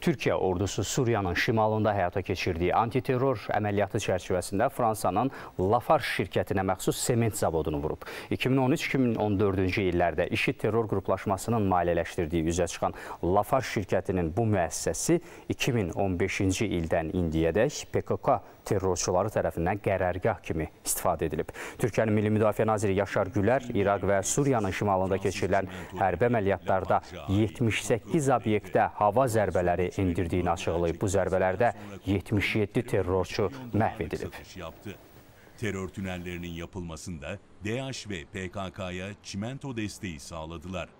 Türkiyə ordusu Suriyanın şimalında həyata keçirdiyi antiterror əməliyyatı çərçivəsində Fransanın Lafar şirkətinə məxsus sement zavodunu vurub. 2013-2014-cü illərdə işi terror qruplaşmasının maliyyələşdirdiyi üzə çıxan Lafar şirkətinin bu müəssisəsi 2015-ci ildən indiyədək PKK terrorçuları tərəfindən qərərgah kimi istifadə edilib. Türkiyənin Milli Müdafiə Naziri Yaşar Gülər İraq və Suriyanın şimalında keçirilən hərbi əməliyyatlarda 78 obyektə hava zərbələri zərbələri endirdiyini açıqlayıb. Bu zərbələrdə 77 terrorçu məhv edilib. Terör tünellerinin yapılmasında DAEŞ ve PKK'ya çimento desteği sağladılar.